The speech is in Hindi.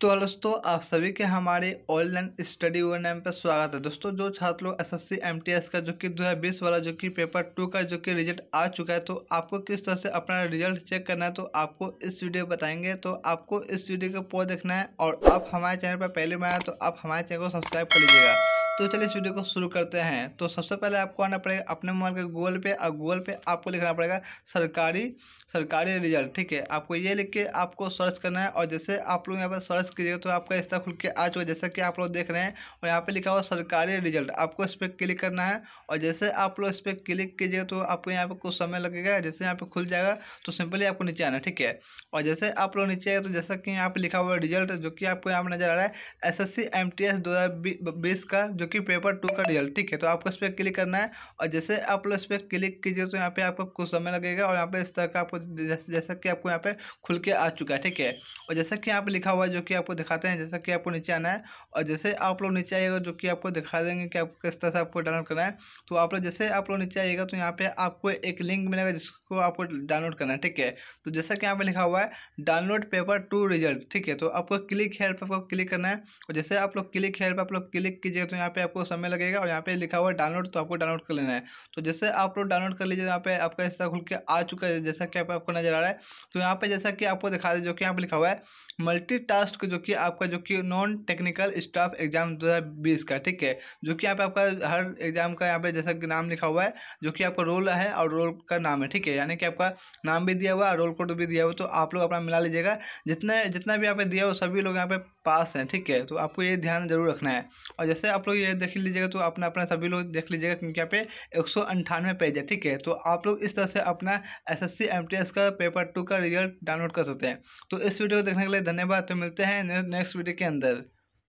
तो दोस्तों आप सभी के हमारे ऑनलाइन स्टडी वन एम पर स्वागत है दोस्तों जो छात्र लोग एस एस का जो कि 2020 वाला जो कि पेपर टू का जो कि रिजल्ट आ चुका है तो आपको किस तरह से अपना रिजल्ट चेक करना है तो आपको इस वीडियो बताएंगे तो आपको इस वीडियो को पो देखना है और आप हमारे चैनल पर पहले में आए तो आप हमारे चैनल को सब्सक्राइब कर लीजिएगा तो चलिए इस वीडियो को शुरू करते हैं तो सबसे पहले आपको आना पड़ेगा अपने मोबाइल के गूगल पे और गूगल पे आपको लिखना पड़ेगा सरकारी सरकारी रिजल्ट ठीक है आपको ये लिख के आपको सर्च करना है और जैसे आप लोग यहाँ पर सर्च कीजिएगा तो आपका रिश्ता खुल के आ चुका है जैसा कि आप लोग देख रहे हैं और यहाँ पर लिखा हुआ सरकारी रिजल्ट आपको इस पर क्लिक करना है और जैसे आप लोग इस पर क्लिक कीजिएगा तो आपको यहाँ पर कुछ समय लगेगा जैसे यहाँ पर खुल जाएगा तो सिंपली आपको नीचे आना ठीक है और जैसे आप लोग नीचे आए तो जैसा कि यहाँ पर लिखा हुआ रिजल्ट जो कि आपको यहाँ पर नजर आ रहा है एस एस सी का जो क्योंकि पेपर टू का रिजल्ट ठीक है तो आपको इस पर क्लिक करना है और जैसे आप लोग इस पर क्लिक कीजिए तो यहाँ पे आपको कुछ समय लगेगा और यहाँ पे इस तरह का आपको जैसे जैसा कि आपको यहाँ पे खुल के आ चुका है ठीक है और जैसा कि यहाँ पे लिखा हुआ है जो कि आपको दिखाते हैं जैसा कि आपको नीचे आना है और जैसे आप लोग नीचे आइएगा जो कि आपको दिखा देंगे कि आपको किस तरह से आपको डाउनलोड करना है तो आप लोग जैसे आप लोग नीचे आइएगा तो यहाँ पे आपको एक लिंक मिलेगा जिसको आपको डाउनलोड करना है ठीक है तो जैसा कि यहाँ पे लिखा हुआ है डाउनलोड पेपर टू रिजल्ट ठीक है तो आपको क्लिक हेल्प आपको क्लिक करना है और जैसे आप लोग क्लिक हेल्प आप लोग क्लिक कीजिएगा तो यहाँ पे पे आपको समय लगेगा और यहाँ पे लिखा हुआ है डाउनलोड तो आपको डाउनलोड कर लेना है तो जैसे आप लोग डाउनलोड कर लीजिए यहाँ पे आपका हिस्सा खुल के आ चुका है जैसा कि आप आपको नजर आ रहा है तो यहाँ पे जैसा कि आपको दिखा दें जो कि यहाँ पे लिखा हुआ है मल्टी टास्क जो कि आपका जो कि नॉन टेक्निकल स्टाफ एग्जाम दो का ठीक है जो कि यहाँ पे आपका हर एग्जाम का यहाँ पे जैसा कि नाम लिखा हुआ है जो कि आपका रोल है और रोल का नाम है ठीक है यानी कि आपका नाम भी दिया हुआ है रोल कोड भी दिया हुआ तो आप लोग अपना मिला लीजिएगा जितना जितना भी यहाँ पे दिया हुआ सभी लोग यहाँ पे पास हैं ठीक है तो आपको ये ध्यान जरूर रखना है और जैसे आप लोग ये देख लीजिएगा तो अपना अपना सभी लोग देख लीजिएगा क्योंकि यहाँ पे एक सौ अंठानवे पेज है ठीक है तो आप लोग इस तरह से अपना एस एस का पेपर टू का रिजल्ट डाउनलोड कर सकते हैं तो इस वीडियो को देखने के लिए धन्यवाद तो मिलते हैं नेक्स्ट वीडियो के अंदर